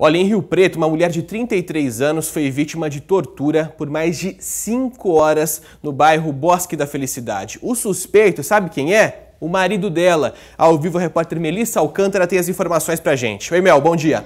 Olha, em Rio Preto, uma mulher de 33 anos foi vítima de tortura por mais de 5 horas no bairro Bosque da Felicidade. O suspeito, sabe quem é? O marido dela. Ao vivo, a repórter Melissa Alcântara tem as informações pra gente. Oi, Mel, bom dia.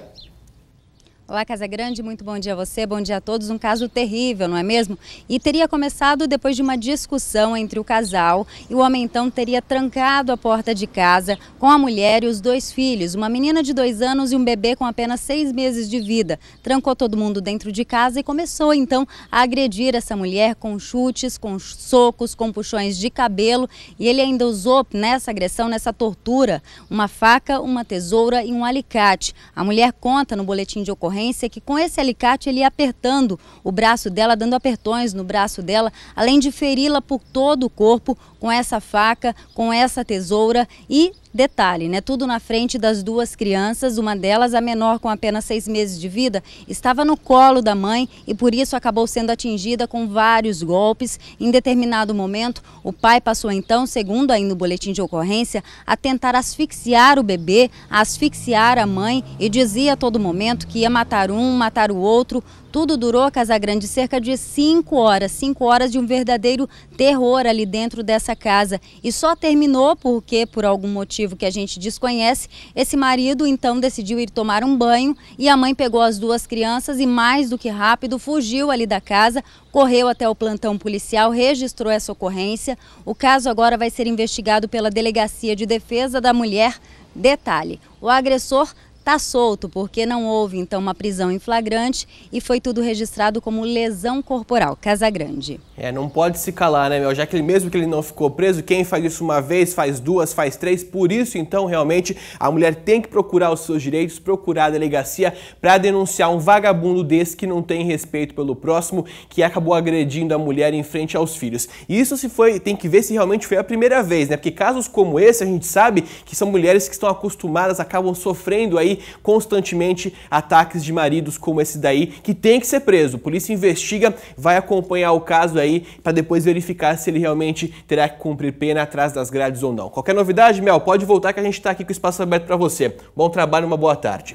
Olá, Casa Grande, muito bom dia a você, bom dia a todos. Um caso terrível, não é mesmo? E teria começado depois de uma discussão entre o casal e o homem então teria trancado a porta de casa com a mulher e os dois filhos, uma menina de dois anos e um bebê com apenas seis meses de vida. Trancou todo mundo dentro de casa e começou então a agredir essa mulher com chutes, com socos, com puxões de cabelo e ele ainda usou nessa agressão, nessa tortura, uma faca, uma tesoura e um alicate. A mulher conta no boletim de ocorrência ocorrência é que com esse alicate ele ia apertando o braço dela, dando apertões no braço dela, além de feri-la por todo o corpo com essa faca, com essa tesoura e Detalhe, né? Tudo na frente das duas crianças, uma delas, a menor com apenas seis meses de vida, estava no colo da mãe e por isso acabou sendo atingida com vários golpes. Em determinado momento, o pai passou então, segundo ainda o boletim de ocorrência, a tentar asfixiar o bebê, asfixiar a mãe e dizia a todo momento que ia matar um, matar o outro. Tudo durou, casa grande cerca de cinco horas, cinco horas de um verdadeiro terror ali dentro dessa casa. E só terminou porque, por algum motivo, motivo que a gente desconhece, esse marido então decidiu ir tomar um banho e a mãe pegou as duas crianças e mais do que rápido fugiu ali da casa, correu até o plantão policial, registrou essa ocorrência. O caso agora vai ser investigado pela Delegacia de Defesa da Mulher. Detalhe: o agressor está solto porque não houve então uma prisão em flagrante e foi tudo registrado como lesão corporal, Casagrande. É, não pode se calar, né, meu? Já que ele, mesmo que ele não ficou preso, quem faz isso uma vez, faz duas, faz três. Por isso, então, realmente, a mulher tem que procurar os seus direitos, procurar a delegacia para denunciar um vagabundo desse que não tem respeito pelo próximo, que acabou agredindo a mulher em frente aos filhos. E isso se foi, tem que ver se realmente foi a primeira vez, né? Porque casos como esse, a gente sabe que são mulheres que estão acostumadas, acabam sofrendo aí aí constantemente ataques de maridos como esse daí, que tem que ser preso. A polícia investiga, vai acompanhar o caso aí para depois verificar se ele realmente terá que cumprir pena atrás das grades ou não. Qualquer novidade, Mel, pode voltar que a gente está aqui com o espaço aberto para você. Bom trabalho, uma boa tarde.